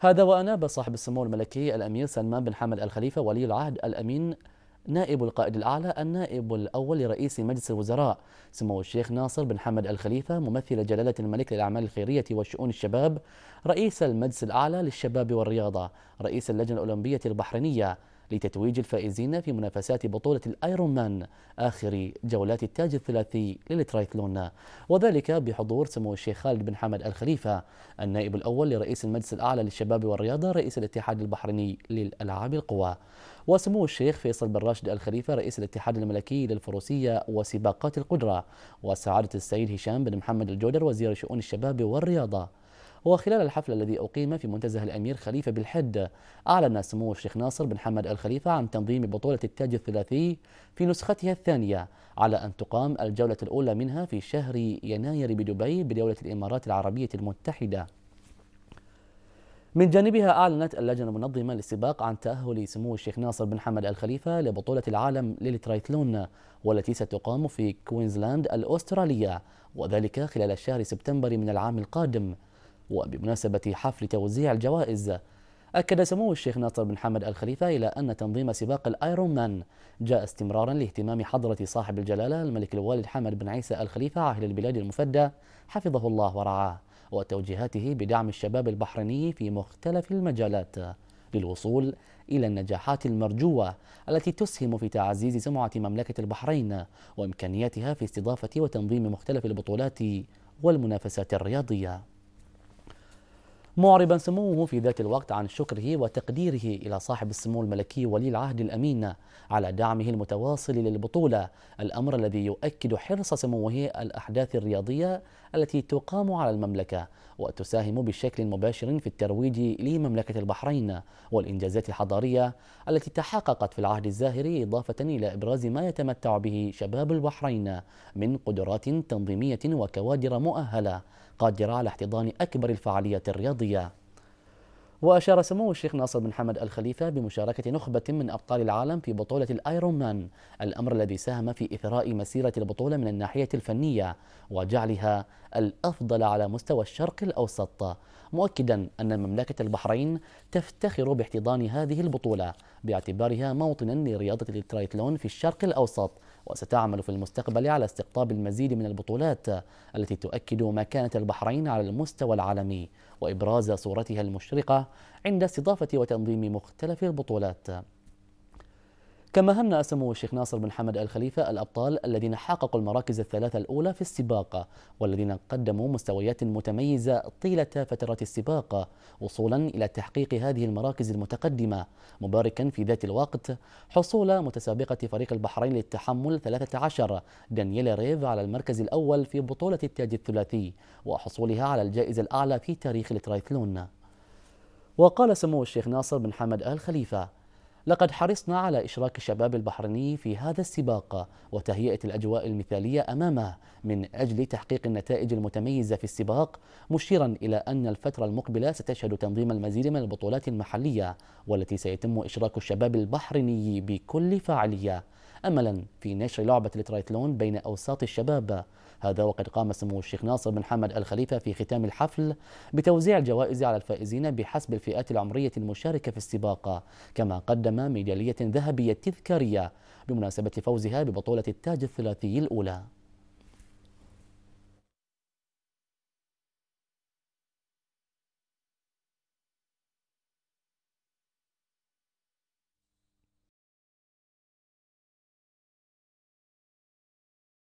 هذا وأناب صاحب السمو الملكي الأمير سلمان بن حمد الخليفة ولي العهد الأمين نائب القائد الأعلى النائب الأول لرئيس مجلس الوزراء سمو الشيخ ناصر بن حمد الخليفة ممثل جلالة الملك للأعمال الخيرية وشؤون الشباب رئيس المجلس الأعلى للشباب والرياضة رئيس اللجنة الأولمبية البحرينية لتتويج الفائزين في منافسات بطولة الأيرون مان آخر جولات التاج الثلاثي للترايثلون وذلك بحضور سمو الشيخ خالد بن حمد الخليفة النائب الأول لرئيس المجلس الأعلى للشباب والرياضة رئيس الاتحاد البحريني للألعاب القوى وسمو الشيخ فيصل بن راشد الخليفة رئيس الاتحاد الملكي للفروسية وسباقات القدرة وسعادة السيد هشام بن محمد الجودر وزير شؤون الشباب والرياضة وخلال الحفل الذي أقيم في منتزه الأمير خليفة بالحدة أعلن سمو الشيخ ناصر بن حمد الخليفة عن تنظيم بطولة التاج الثلاثي في نسختها الثانية على أن تقام الجولة الأولى منها في شهر يناير بدبي بدولة الإمارات العربية المتحدة من جانبها أعلنت اللجنة المنظمة للسباق عن تأهل سمو الشيخ ناصر بن حمد الخليفة لبطولة العالم للترايثلون والتي ستقام في كوينزلاند الأسترالية وذلك خلال شهر سبتمبر من العام القادم وبمناسبة حفل توزيع الجوائز أكد سمو الشيخ ناصر بن حمد الخليفة إلى أن تنظيم سباق الأيرون مان جاء استمرارا لاهتمام حضرة صاحب الجلالة الملك الوالد حمد بن عيسى الخليفة عاهل البلاد المفدى حفظه الله ورعاه وتوجيهاته بدعم الشباب البحريني في مختلف المجالات للوصول إلى النجاحات المرجوة التي تسهم في تعزيز سمعة مملكة البحرين وإمكانياتها في استضافة وتنظيم مختلف البطولات والمنافسات الرياضية معربا سموه في ذات الوقت عن شكره وتقديره إلى صاحب السمو الملكي ولي العهد الأمين على دعمه المتواصل للبطولة الأمر الذي يؤكد حرص سموه الأحداث الرياضية التي تقام على المملكة وتساهم بشكل مباشر في الترويج لمملكة البحرين والإنجازات الحضارية التي تحققت في العهد الزاهري إضافة إلى إبراز ما يتمتع به شباب البحرين من قدرات تنظيمية وكوادر مؤهلة قادرة على احتضان أكبر الفعاليات الرياضية وأشار سمو الشيخ ناصر بن حمد الخليفة بمشاركة نخبة من أبطال العالم في بطولة الآيرون مان الأمر الذي ساهم في إثراء مسيرة البطولة من الناحية الفنية وجعلها الأفضل على مستوى الشرق الأوسط مؤكدا أن مملكة البحرين تفتخر باحتضان هذه البطولة باعتبارها موطنا لرياضة الترايتلون في الشرق الأوسط وستعمل في المستقبل على استقطاب المزيد من البطولات التي تؤكد مكانة البحرين على المستوى العالمي وإبراز صورتها المشرقة عند استضافة وتنظيم مختلف البطولات كما هنأ سمو الشيخ ناصر بن حمد آل خليفة الأبطال الذين حققوا المراكز الثلاثة الأولى في السباق والذين قدموا مستويات متميزة طيلة فترات السباق وصولا إلى تحقيق هذه المراكز المتقدمة مباركا في ذات الوقت حصول متسابقة فريق البحرين للتحمل 13 دانييلا ريف على المركز الأول في بطولة التاج الثلاثي وحصولها على الجائزة الأعلى في تاريخ الترايثلون وقال سمو الشيخ ناصر بن حمد آل خليفة لقد حرصنا على إشراك الشباب البحريني في هذا السباق وتهيئة الأجواء المثالية أمامه من أجل تحقيق النتائج المتميزة في السباق مشيرا إلى أن الفترة المقبلة ستشهد تنظيم المزيد من البطولات المحلية والتي سيتم إشراك الشباب البحريني بكل فاعلية أملا في نشر لعبة الترايثلون بين أوساط الشباب هذا وقد قام سمو الشيخ ناصر بن حمد الخليفة في ختام الحفل بتوزيع الجوائز على الفائزين بحسب الفئات العمرية المشاركة في السباق كما قدم ميدالية ذهبية تذكارية بمناسبة فوزها ببطولة التاج الثلاثي الأولى